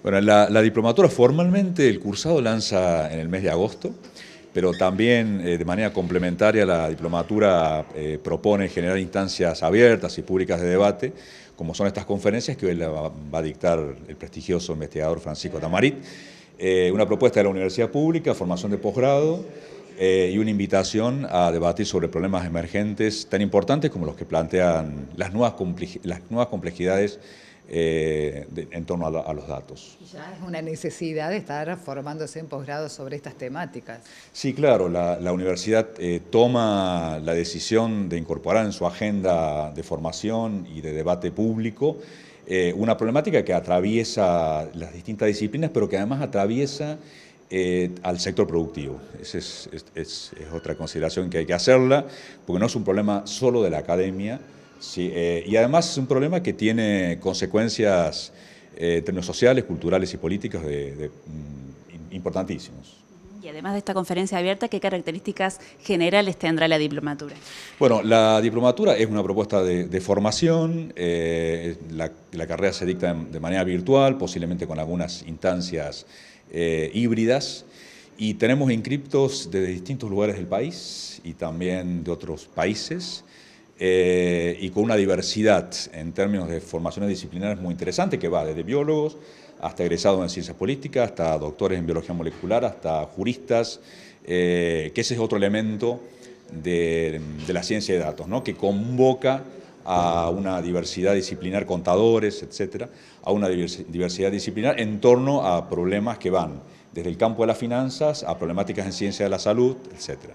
Bueno, la, diplomatura formalmente el cursado lanza en el mes de agosto, pero también eh, de manera complementaria la diplomatura eh, propone generar instancias abiertas y públicas de debate, como son estas conferencias que hoy va, a dictar el prestigioso investigador Francisco Tamarit, eh, una propuesta de la Universidad Pública, formación de posgrado, y una invitación a debatir sobre problemas emergentes tan importantes como los que plantean las nuevas complejidades eh, en torno a, los datos. Ya es una necesidad de estar formándose en posgrado sobre estas temáticas. Sí, claro, la, universidad eh, toma la decisión de incorporar en su agenda de formación y de debate público eh, una problemática que atraviesa las distintas disciplinas, pero que además atraviesa al sector productivo. Esa es, otra consideración que hay que hacerla, porque no es un problema solo de la academia, Sí, eh, y además es un problema que tiene consecuencias eh, sociales, culturales y políticas mm, importantísimos. Y además de esta conferencia abierta, ¿qué características generales tendrá la diplomatura? Bueno, la diplomatura es una propuesta de, formación, eh, la, la, carrera se dicta de manera virtual, posiblemente con algunas instancias eh, híbridas, y tenemos inscriptos de distintos lugares del país y también de otros países. Eh, y con una diversidad en términos de formaciones disciplinares muy interesante que va desde biólogos hasta egresados en ciencias políticas, hasta doctores en biología molecular, hasta juristas, eh, que ese es otro elemento de, la ciencia de datos, que convoca a una diversidad disciplinar, contadores, etcétera, a una diversidad disciplinar en torno a problemas que van desde el campo de las finanzas a problemáticas en ciencia de la salud, etcétera.